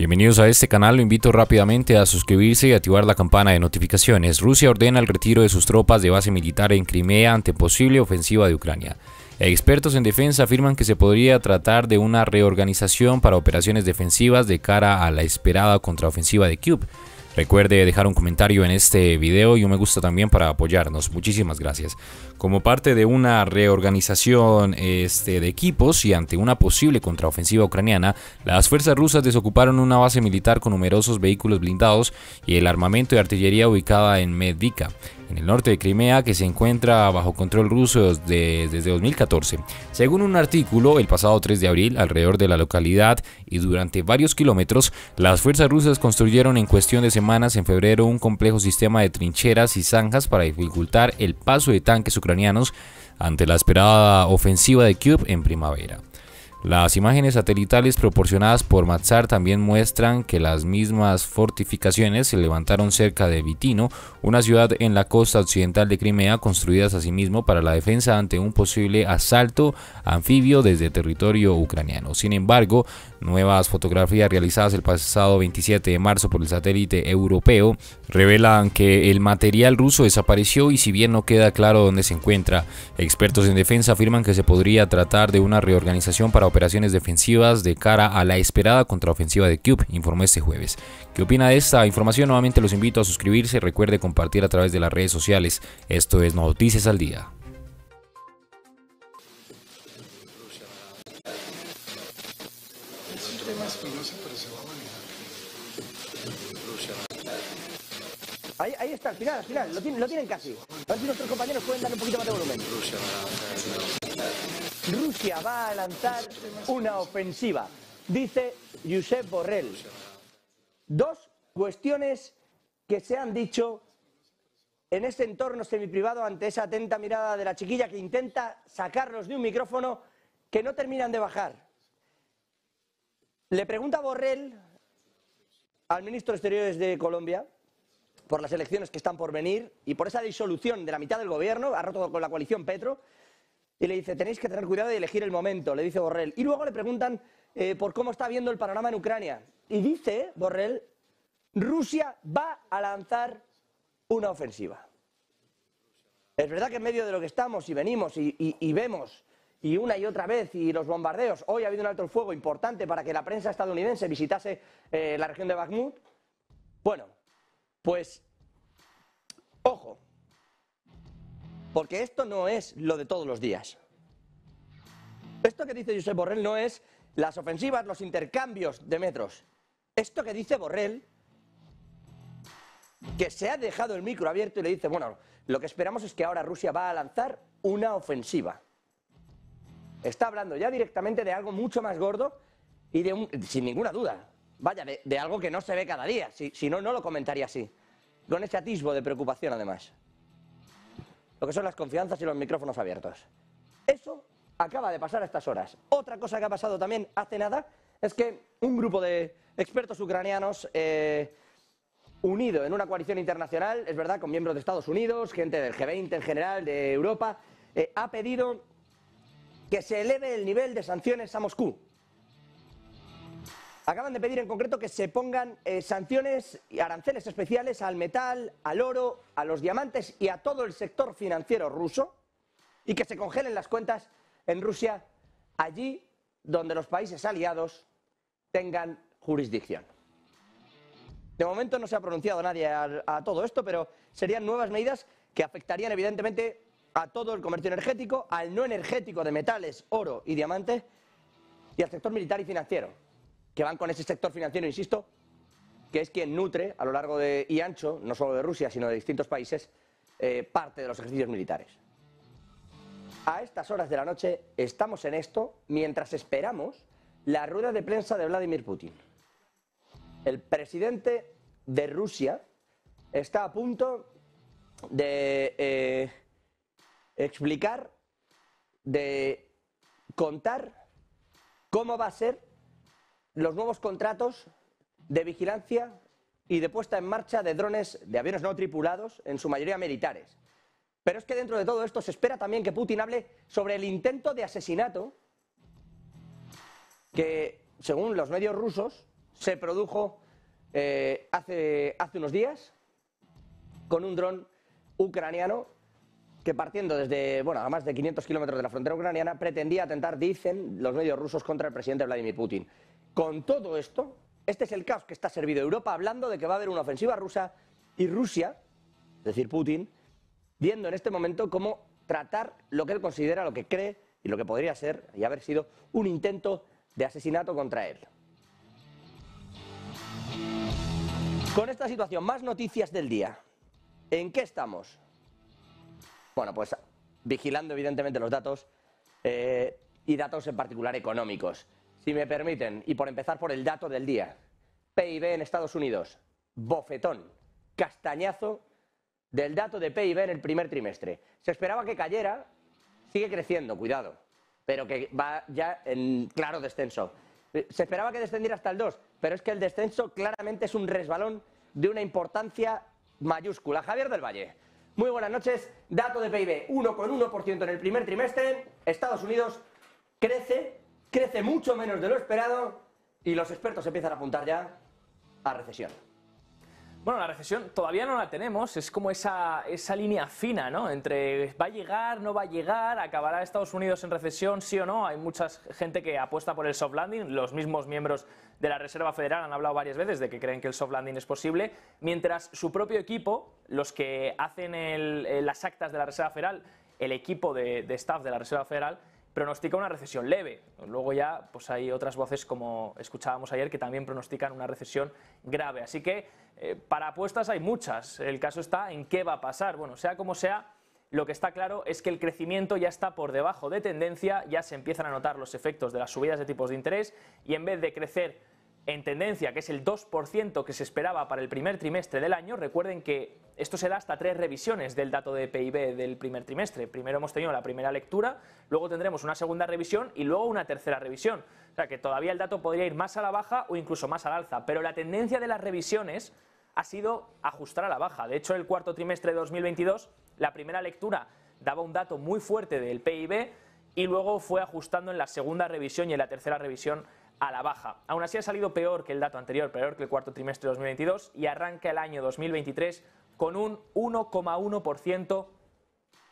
Bienvenidos a este canal, lo invito rápidamente a suscribirse y activar la campana de notificaciones. Rusia ordena el retiro de sus tropas de base militar en Crimea ante posible ofensiva de Ucrania. Expertos en defensa afirman que se podría tratar de una reorganización para operaciones defensivas de cara a la esperada contraofensiva de Kiev. Recuerde dejar un comentario en este video y un me gusta también para apoyarnos. Muchísimas gracias. Como parte de una reorganización este, de equipos y ante una posible contraofensiva ucraniana, las fuerzas rusas desocuparon una base militar con numerosos vehículos blindados y el armamento de artillería ubicada en Medvika, en el norte de Crimea, que se encuentra bajo control ruso desde 2014. Según un artículo, el pasado 3 de abril, alrededor de la localidad y durante varios kilómetros, las fuerzas rusas construyeron en cuestión de semanas en febrero un complejo sistema de trincheras y zanjas para dificultar el paso de tanques ucranianos ucranianos ante la esperada ofensiva de Kiev en primavera. Las imágenes satelitales proporcionadas por Matsar también muestran que las mismas fortificaciones se levantaron cerca de Vitino, una ciudad en la costa occidental de Crimea construidas asimismo para la defensa ante un posible asalto anfibio desde territorio ucraniano. Sin embargo, Nuevas fotografías realizadas el pasado 27 de marzo por el satélite europeo revelan que el material ruso desapareció y si bien no queda claro dónde se encuentra, expertos en defensa afirman que se podría tratar de una reorganización para operaciones defensivas de cara a la esperada contraofensiva de Cube, informó este jueves. ¿Qué opina de esta información? Nuevamente los invito a suscribirse, recuerde compartir a través de las redes sociales. Esto es Noticias al Día. al final, al final, lo tienen, casi. A ver si nuestros compañeros pueden dar un poquito más de volumen. Rusia va a lanzar una ofensiva, dice Josep Borrell. Dos cuestiones que se han dicho en este entorno semiprivado ante esa atenta mirada de la chiquilla que intenta sacarlos de un micrófono que no terminan de bajar. Le pregunta Borrell al ministro de Exteriores de Colombia, por las elecciones que están por venir y por esa disolución de la mitad del gobierno, ha roto con la coalición Petro, y le dice, tenéis que tener cuidado de elegir el momento, le dice Borrell. Y luego le preguntan eh, por cómo está viendo el panorama en Ucrania. Y dice Borrell, Rusia va a lanzar una ofensiva. Es verdad que en medio de lo que estamos y venimos y, vemos y una y otra vez y los bombardeos, hoy ha habido un alto fuego importante para que la prensa estadounidense visitase eh, la región de Bakhmut. Bueno, pues, ojo, porque esto no es lo de todos los días. Esto que dice Josep Borrell no es las ofensivas, los intercambios de metros. Esto que dice Borrell, que se ha dejado el micro abierto y le dice, bueno, lo que esperamos es que ahora Rusia va a lanzar una ofensiva. Está hablando ya directamente de algo mucho más gordo y de sin ninguna duda, vaya, de, algo que no se ve cada día. Si, no, no lo comentaría así. Con ese atisbo de preocupación, además. Lo que son las confianzas y los micrófonos abiertos. Eso acaba de pasar a estas horas. Otra cosa que ha pasado también hace nada es que un grupo de expertos ucranianos eh, unido en una coalición internacional, es verdad, con miembros de Estados Unidos, gente del G20 en general, de Europa, eh, ha pedido que se eleve el nivel de sanciones a Moscú. Acaban de pedir en concreto que se pongan eh, sanciones y aranceles especiales al metal, al oro, a los diamantes y a todo el sector financiero ruso y que se congelen las cuentas en Rusia allí donde los países aliados tengan jurisdicción. De momento no se ha pronunciado nadie a, a, todo esto, pero serían nuevas medidas que afectarían evidentemente a todo el comercio energético, al no energético de metales, oro y diamantes y al sector militar y financiero que van con ese sector financiero, insisto, que es quien nutre a lo largo de, y ancho, no solo de Rusia, sino de distintos países, eh, parte de los ejercicios militares. A estas horas de la noche estamos en esto mientras esperamos la rueda de prensa de Vladimir Putin. El presidente de Rusia está a punto de eh, explicar, de contar cómo va a ser los nuevos contratos de vigilancia y de puesta en marcha de drones de aviones no tripulados, en su mayoría militares. Pero es que dentro de todo esto se espera también que Putin hable sobre el intento de asesinato que, según los medios rusos, se produjo eh, hace, hace unos días con un dron ucraniano que partiendo desde, bueno, a más de 500 kilómetros de la frontera ucraniana, pretendía atentar, dicen los medios rusos, contra el presidente Vladimir Putin. Con todo esto, este es el caos que está servido Europa hablando de que va a haber una ofensiva rusa y Rusia, es decir, Putin, viendo en este momento cómo tratar lo que él considera, lo que cree y lo que podría ser y haber sido un intento de asesinato contra él. Con esta situación, más noticias del día. ¿En qué estamos? Bueno, pues vigilando evidentemente los datos eh, y datos en particular económicos. Si me permiten, y por empezar por el dato del día, PIB en Estados Unidos, bofetón, castañazo del dato de PIB en el primer trimestre. Se esperaba que cayera, sigue creciendo, cuidado, pero que va ya en claro descenso. Se esperaba que descendiera hasta el 2, pero es que el descenso claramente es un resbalón de una importancia mayúscula. Javier del Valle, muy buenas noches. Dato de PIB, 1,1% en el primer trimestre. Estados Unidos crece crece mucho menos de lo esperado y los expertos empiezan a apuntar ya a recesión. Bueno, la recesión todavía no la tenemos, es como esa, esa línea fina, ¿no? Entre va a llegar, no va a llegar, acabará Estados Unidos en recesión, sí o no. Hay mucha gente que apuesta por el soft landing, los mismos miembros de la Reserva Federal han hablado varias veces de que creen que el soft landing es posible, mientras su propio equipo, los que hacen eh, las actas de la Reserva Federal, el equipo de, de staff de la Reserva Federal, pronostica una recesión leve. Luego ya pues hay otras voces, como escuchábamos ayer, que también pronostican una recesión grave. Así que eh, para apuestas hay muchas. El caso está en qué va a pasar. Bueno, sea como sea, lo que está claro es que el crecimiento ya está por debajo de tendencia, ya se empiezan a notar los efectos de las subidas de tipos de interés y en vez de crecer en tendencia, que es el 2% que se esperaba para el primer trimestre del año, recuerden que esto se da hasta tres revisiones del dato de PIB del primer trimestre. Primero hemos tenido la primera lectura, luego tendremos una segunda revisión y luego una tercera revisión. O sea que todavía el dato podría ir más a la baja o incluso más al alza, pero la tendencia de las revisiones ha sido ajustar a la baja. De hecho, el cuarto trimestre de 2022, la primera lectura daba un dato muy fuerte del PIB y luego fue ajustando en la segunda revisión y en la tercera revisión a la baja. Aún así ha salido peor que el dato anterior, peor que el cuarto trimestre de 2022 y arranca el año 2023 con un 1,1%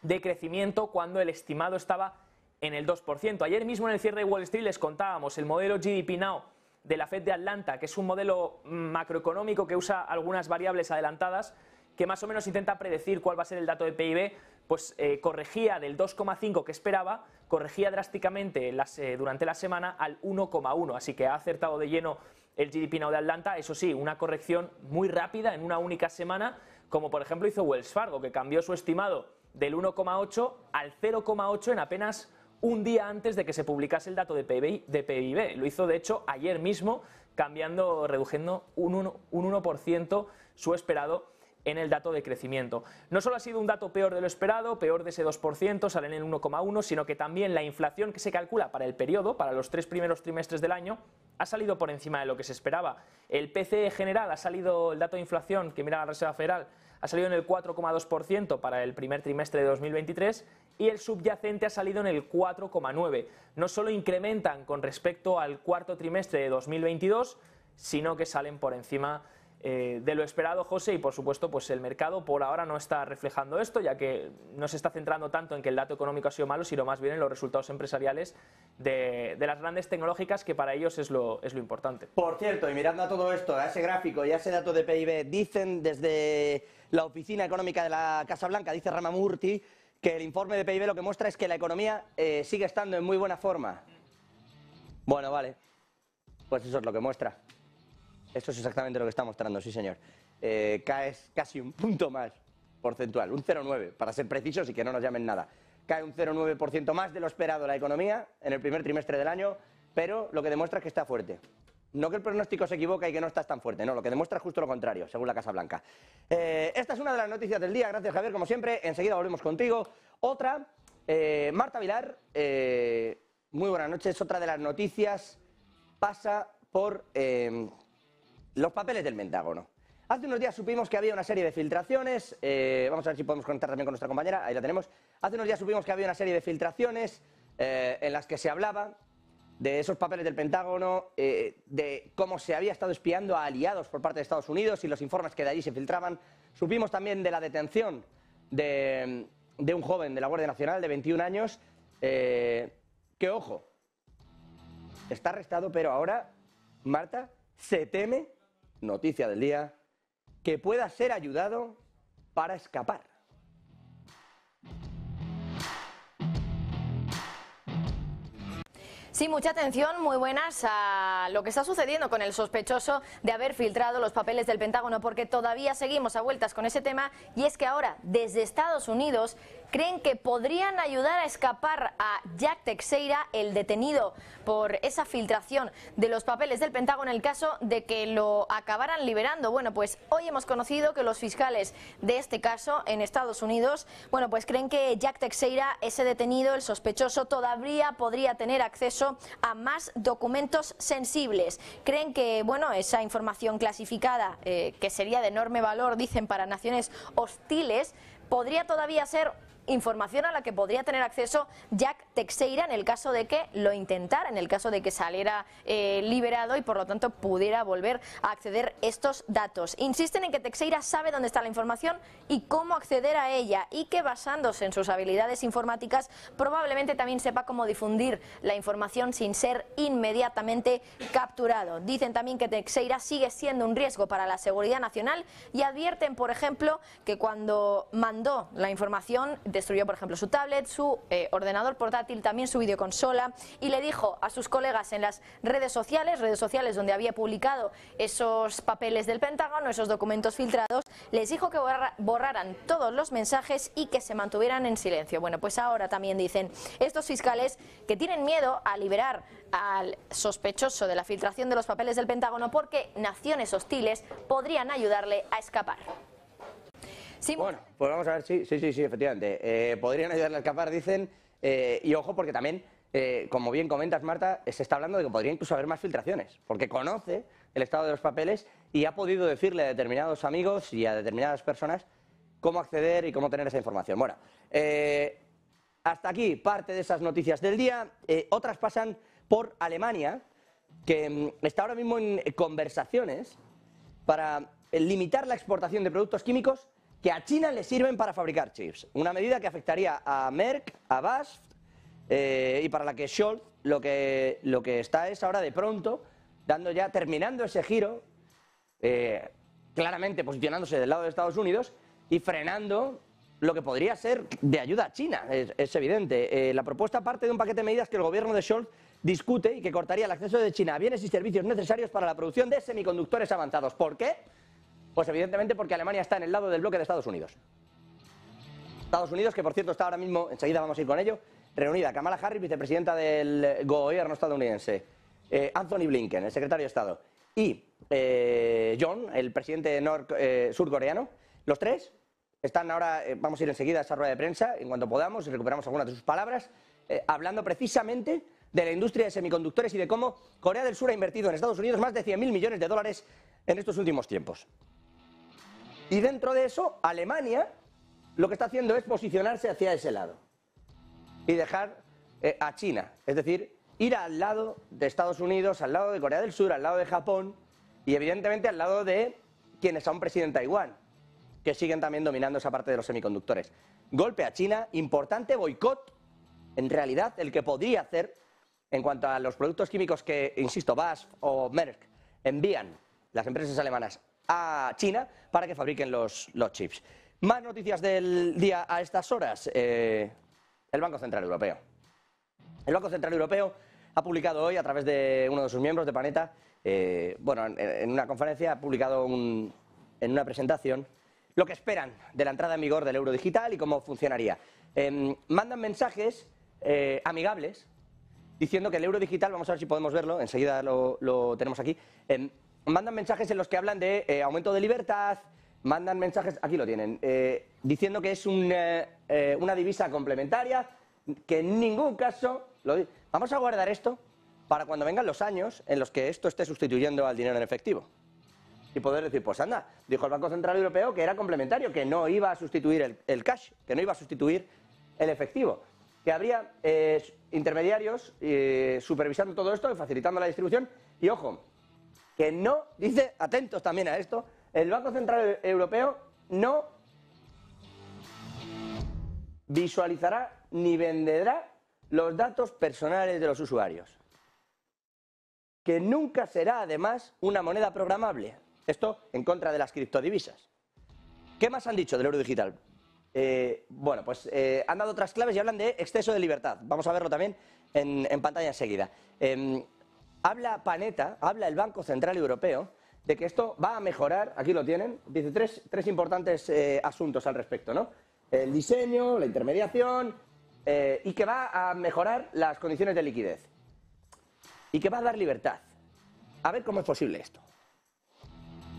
de crecimiento cuando el estimado estaba en el 2%. Ayer mismo en el cierre de Wall Street les contábamos el modelo GDP Now de la Fed de Atlanta, que es un modelo macroeconómico que usa algunas variables adelantadas, que más o menos intenta predecir cuál va a ser el dato de PIB, pues eh, corregía del 2,5 que esperaba, corregía drásticamente eh, durante la semana al 1,1, así que ha acertado de lleno el GDP Now de Atlanta, eso sí, una corrección muy rápida en una única semana, como por ejemplo hizo Wells Fargo, que cambió su estimado del 1,8 al 0,8 en apenas un día antes de que se publicase el dato de PIB, de PIB. Lo hizo, de hecho, ayer mismo, cambiando, reduciendo un 1%, su esperado en el dato de crecimiento. No solo ha sido un dato peor de lo esperado, peor de ese 2%, salen en el 1,1, sino que también la inflación que se calcula para el periodo, para los tres primeros trimestres del año, ha salido por encima de lo que se esperaba. El PCE general ha salido, el dato de inflación que mira la Reserva Federal, ha salido en el 4,2% para el primer trimestre de 2023 y el subyacente ha salido en el 4,9%. No solo incrementan con respecto al cuarto trimestre de 2022, sino que salen por encima eh, de lo esperado, José, y por supuesto, pues el mercado por ahora no está reflejando esto, ya que no se está centrando tanto en que el dato económico ha sido malo, sino más bien en los resultados empresariales de, las grandes tecnológicas, que para ellos es lo, importante. Por cierto, y mirando a todo esto, a ese gráfico y a ese dato de PIB, dicen desde la Oficina Económica de la Casa Blanca, dice Ramamurti, que el informe de PIB lo que muestra es que la economía eh, sigue estando en muy buena forma. Bueno, vale. Pues eso es lo que muestra esto es exactamente lo que está mostrando, sí señor. Eh, cae casi un punto más porcentual, un 0,9 para ser precisos y que no nos llamen nada. Cae un 0,9% más de lo esperado la economía en el primer trimestre del año, pero lo que demuestra es que está fuerte. No que el pronóstico se equivoque y que no está tan fuerte, no, lo que demuestra es justo lo contrario, según la Casa Blanca. Eh, esta es una de las noticias del día, gracias Javier, como siempre, enseguida volvemos contigo. Otra, eh, Marta Vilar, muy buenas noches, otra de las noticias pasa por los papeles del Pentágono. Hace unos días supimos que había una serie de filtraciones. Eh, vamos a ver si podemos conectar también con nuestra compañera. Ahí la tenemos. Hace unos días supimos que había una serie de filtraciones eh, en las que se hablaba de esos papeles del Pentágono, eh, de cómo se había estado espiando a aliados por parte de Estados Unidos y los informes que de allí se filtraban. Supimos también de la detención de, de un joven de la Guardia Nacional de 21 años, que ojo, está arrestado, pero ahora, Marta, se teme noticia del día, que pueda ser ayudado para escapar. Sí, mucha atención, muy buenas a lo que está sucediendo con el sospechoso de haber filtrado los papeles del Pentágono, porque todavía seguimos a vueltas con ese tema y es que ahora desde Estados Unidos creen que podrían ayudar a escapar a Jack Teixeira, el detenido por esa filtración de los papeles del Pentágono en el caso de que lo acabaran liberando. Bueno, pues hoy hemos conocido que los fiscales de este caso en Estados Unidos, bueno, pues creen que Jack Teixeira, ese detenido, el sospechoso, todavía podría tener acceso a más documentos sensibles. Creen que, bueno, esa información clasificada, eh, que sería de enorme valor, dicen, para naciones hostiles, podría todavía ser información a la que podría tener acceso Jack Teixeira en el caso de que lo intentara, en el caso de que saliera eh, liberado y por lo tanto pudiera volver a acceder estos datos. Insisten en que Teixeira sabe dónde está la información y cómo acceder a ella y que basándose en sus habilidades informáticas probablemente también sepa cómo difundir la información sin ser inmediatamente capturado. Dicen también que Teixeira sigue siendo un riesgo para la seguridad nacional y advierten, por ejemplo, que cuando mandó la información destruyó, por ejemplo, su tablet, su eh, ordenador portátil, también su videoconsola y le dijo a sus colegas en las redes sociales, redes sociales donde había publicado esos papeles del Pentágono, esos documentos filtrados, les dijo que borraran todos los mensajes y que se mantuvieran en silencio. Bueno, pues ahora también dicen estos fiscales que tienen miedo a liberar al sospechoso de la filtración de los papeles del Pentágono porque naciones hostiles podrían ayudarle a escapar bueno, pues vamos a ver, sí, sí, sí, efectivamente. Eh, podrían ayudarle a escapar, dicen. Eh, y ojo, porque también, eh, como bien comentas, Marta, se está hablando de que podría incluso haber más filtraciones, porque conoce el estado de los papeles y ha podido decirle a determinados amigos y a determinadas personas cómo acceder y cómo tener esa información. Bueno, hasta aquí parte de esas noticias del día. otras pasan por Alemania, que mm, está ahora mismo en conversaciones para limitar la exportación de productos químicos que a China le sirven para fabricar chips. Una medida que afectaría a Merck, a BASF eh, y para la que Scholz lo que, lo que está es ahora de pronto dando ya, terminando ese giro, eh, claramente posicionándose del lado de Estados Unidos y frenando lo que podría ser de ayuda a China, es, evidente. Eh, la propuesta parte de un paquete de medidas que el gobierno de Scholz discute y que cortaría el acceso de China a bienes y servicios necesarios para la producción de semiconductores avanzados. ¿Por qué? Pues evidentemente porque Alemania está en el lado del bloque de Estados Unidos. Estados Unidos, que por cierto está ahora mismo, enseguida vamos a ir con ello, reunida Kamala Harris, vicepresidenta del gobierno estadounidense, eh, Anthony Blinken, el secretario de Estado, y eh, John, el presidente eh, surcoreano, los tres están ahora, vamos a ir enseguida a esa rueda de prensa, en cuanto podamos, y recuperamos algunas de sus palabras, hablando precisamente de la industria de semiconductores y de cómo Corea del Sur ha invertido en Estados Unidos más de 100.000 millones de dólares en estos últimos tiempos. Y dentro de eso, Alemania lo que está haciendo es posicionarse hacia ese lado y dejar eh, a China, es decir, ir al lado de Estados Unidos, al lado de Corea del Sur, al lado de Japón y evidentemente al lado de quienes aún presiden Taiwán, que siguen también dominando esa parte de los semiconductores. Golpe a China, importante boicot, en realidad el que podría hacer en cuanto a los productos químicos que, insisto, BASF o Merck envían las empresas alemanas a China para que fabriquen los, chips. Más noticias del día a estas horas. Eh, el Banco Central Europeo. El Banco Central Europeo ha publicado hoy, a través de uno de sus miembros de Paneta... Eh, bueno, en, una conferencia ha publicado en una presentación lo que esperan de la entrada en vigor del euro digital y cómo funcionaría. Em, mandan mensajes eh, amigables diciendo que el euro digital, vamos a ver si podemos verlo, enseguida lo tenemos aquí, em, mandan mensajes en los que hablan de eh, aumento de libertad, mandan mensajes, aquí lo tienen, eh, diciendo que es eh, una divisa complementaria, que en ningún caso... vamos a guardar esto para cuando vengan los años en los que esto esté sustituyendo al dinero en efectivo. Y poder decir, pues anda, dijo el Banco Central Europeo que era complementario, que no iba a sustituir el, cash, que no iba a sustituir el efectivo. Que habría intermediarios supervisando todo esto y facilitando la distribución. Y ojo, que no, dice, atentos también a esto, el Banco Central Europeo no visualizará ni venderá los datos personales de los usuarios. Que nunca será además una moneda programable. Esto en contra de las criptodivisas. ¿Qué más han dicho del euro digital? Eh, bueno, pues eh, han dado otras claves y hablan de exceso de libertad. Vamos a verlo también en, pantalla enseguida. Em, Habla Paneta, habla el Banco Central Europeo, de que esto va a mejorar, aquí lo tienen, dice tres, importantes eh, asuntos al respecto, ¿no? El diseño, la intermediación, eh, y que va a mejorar las condiciones de liquidez. Y que va a dar libertad. A ver cómo es posible esto.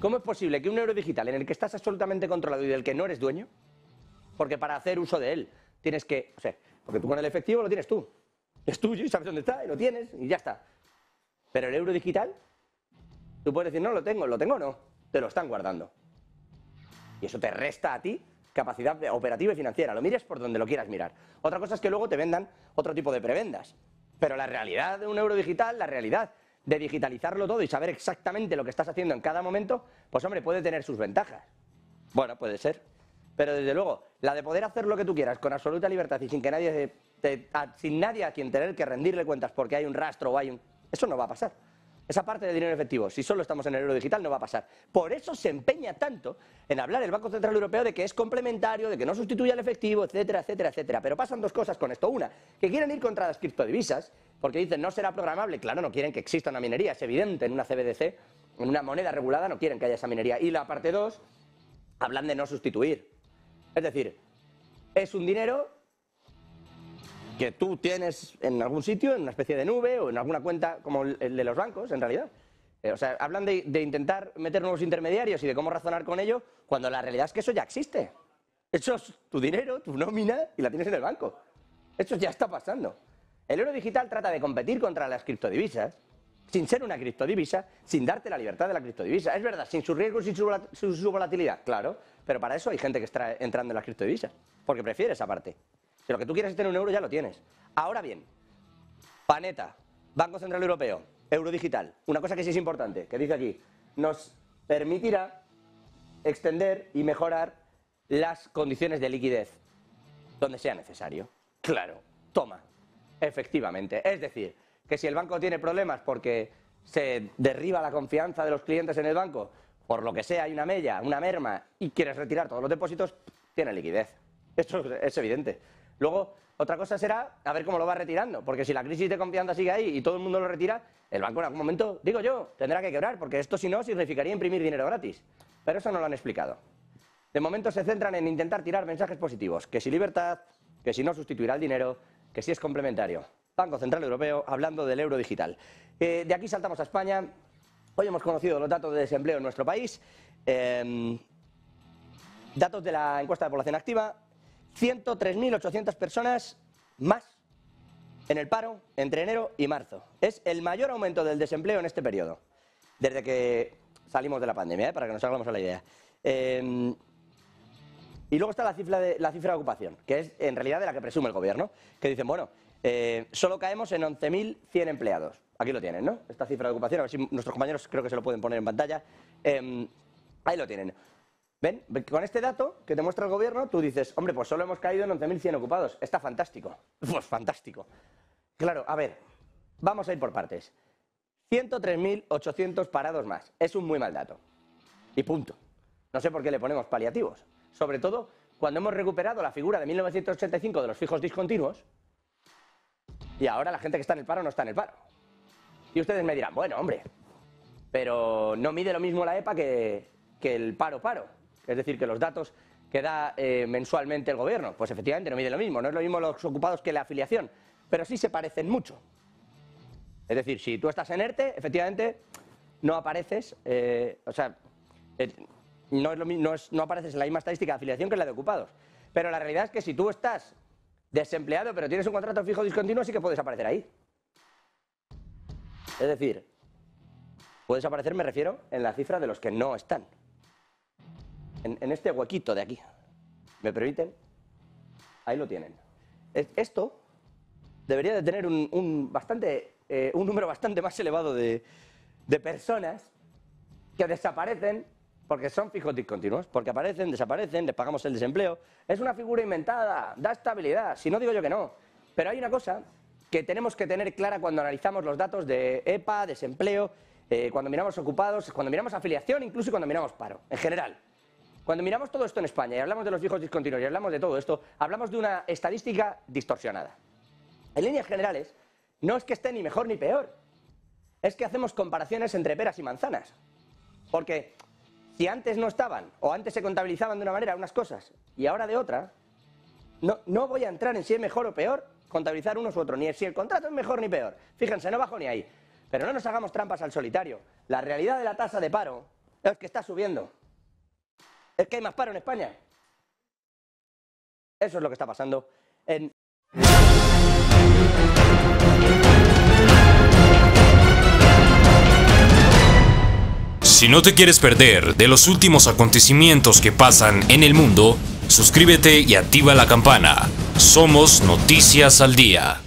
¿Cómo es posible que un euro digital en el que estás absolutamente controlado y del que no eres dueño, porque para hacer uso de él tienes que, o sea, porque tú con el efectivo lo tienes tú, es tuyo y sabes dónde está y lo tienes y ya está. Pero el euro digital, tú puedes decir, no lo tengo, lo tengo no, te lo están guardando. Y eso te resta a ti capacidad operativa y financiera, lo mires por donde lo quieras mirar. Otra cosa es que luego te vendan otro tipo de prebendas. Pero la realidad de un euro digital, la realidad de digitalizarlo todo y saber exactamente lo que estás haciendo en cada momento, pues hombre, puede tener sus ventajas. Bueno, puede ser. Pero desde luego, la de poder hacer lo que tú quieras con absoluta libertad y sin que nadie sin nadie a quien tener que rendirle cuentas porque hay un rastro o hay un eso no va a pasar. Esa parte de dinero efectivo, si solo estamos en el euro digital, no va a pasar. Por eso se empeña tanto en hablar el Banco Central Europeo de que es complementario, de que no sustituye al efectivo, etcétera, etcétera, etcétera. Pero pasan dos cosas con esto. Una, que quieren ir contra las criptodivisas, porque dicen no será programable. Claro, no quieren que exista una minería, es evidente, en una CBDC, en una moneda regulada, no quieren que haya esa minería. Y la parte dos, hablan de no sustituir. Es decir, es un dinero que tú tienes en algún sitio, en una especie de nube o en alguna cuenta como el de los bancos, en realidad. Eh, o sea, hablan de, intentar meter nuevos intermediarios y de cómo razonar con ello, cuando la realidad es que eso ya existe. Eso es tu dinero, tu nómina, y la tienes en el banco. Eso ya está pasando. El euro digital trata de competir contra las criptodivisas, sin ser una criptodivisa, sin darte la libertad de la criptodivisa. Es verdad, sin sus riesgos, sin su, volatilidad, claro, pero para eso hay gente que está entrando en las criptodivisas, porque prefiere esa parte lo que tú quieres es tener un euro, ya lo tienes. Ahora bien, Paneta, Banco Central Europeo, Euro Digital, una cosa que sí es importante, que dice aquí, nos permitirá extender y mejorar las condiciones de liquidez donde sea necesario. Claro, toma, efectivamente. Es decir, que si el banco tiene problemas porque se derriba la confianza de los clientes en el banco, por lo que sea, hay una mella, una merma, y quieres retirar todos los depósitos, tiene liquidez. Esto es evidente. Luego, otra cosa será a ver cómo lo va retirando, porque si la crisis de confianza sigue ahí y todo el mundo lo retira, el banco en algún momento, digo yo, tendrá que quebrar, porque esto si no significaría imprimir dinero gratis. Pero eso no lo han explicado. De momento se centran en intentar tirar mensajes positivos, que si libertad, que si no sustituirá el dinero, que si es complementario. Banco Central Europeo hablando del euro digital. Eh, de aquí saltamos a España. Hoy hemos conocido los datos de desempleo en nuestro país. Em, datos de la encuesta de población activa, 103.800 personas más en el paro entre enero y marzo. Es el mayor aumento del desempleo en este periodo, desde que salimos de la pandemia, ¿eh? para que nos hagamos a la idea. Eh, y luego está la cifra, de, la cifra ocupación, que es en realidad de la que presume el gobierno, que dicen, bueno, eh, solo caemos en 11.100 empleados. Aquí lo tienen, ¿no? Esta cifra de ocupación, a ver si nuestros compañeros creo que se lo pueden poner en pantalla. Em, ahí lo tienen. ¿Ven? Con este dato que te muestra el gobierno, tú dices, hombre, pues solo hemos caído en 11.100 ocupados. Está fantástico. Pues fantástico. Claro, a ver, vamos a ir por partes. 103.800 parados más. Es un muy mal dato. Y punto. No sé por qué le ponemos paliativos. Sobre todo cuando hemos recuperado la figura de 1985 de los fijos discontinuos y ahora la gente que está en el paro no está en el paro. Y ustedes me dirán, bueno, hombre, pero no mide lo mismo la EPA que, que el paro-paro es decir, que los datos que da eh, mensualmente el gobierno, pues efectivamente no mide lo mismo, no es lo mismo los ocupados que la afiliación, pero sí se parecen mucho. Es decir, si tú estás en ERTE, efectivamente no apareces, eh, o sea, eh, no, no apareces en la misma estadística de afiliación que la de ocupados. Pero la realidad es que si tú estás desempleado, pero tienes un contrato fijo discontinuo, sí que puedes aparecer ahí. Es decir, puedes aparecer, me refiero, en la cifra de los que no están en, este huequito de aquí. ¿Me permiten? Ahí lo tienen. Esto debería de tener un, bastante, eh, un número bastante más elevado de, personas que desaparecen porque son fijos discontinuos, porque aparecen, desaparecen, les pagamos el desempleo. Es una figura inventada, da estabilidad, si no digo yo que no. Pero hay una cosa que tenemos que tener clara cuando analizamos los datos de EPA, desempleo, eh, cuando miramos ocupados, cuando miramos afiliación, incluso cuando miramos paro, en general. Cuando miramos todo esto en España y hablamos de los fijos discontinuos y hablamos de todo esto, hablamos de una estadística distorsionada. En líneas generales, no es que esté ni mejor ni peor, es que hacemos comparaciones entre peras y manzanas. Porque si antes no estaban o antes se contabilizaban de una manera unas cosas y ahora de otra, no, no voy a entrar en si es mejor o peor contabilizar unos u otros, ni si el contrato es mejor ni peor. Fíjense, no bajo ni ahí. Pero no nos hagamos trampas al solitario. La realidad de la tasa de paro es que está subiendo. ¿Es que hay más paro en España? Eso es lo que está pasando en... Si no te quieres perder de los últimos acontecimientos que pasan en el mundo, suscríbete y activa la campana. Somos Noticias al Día.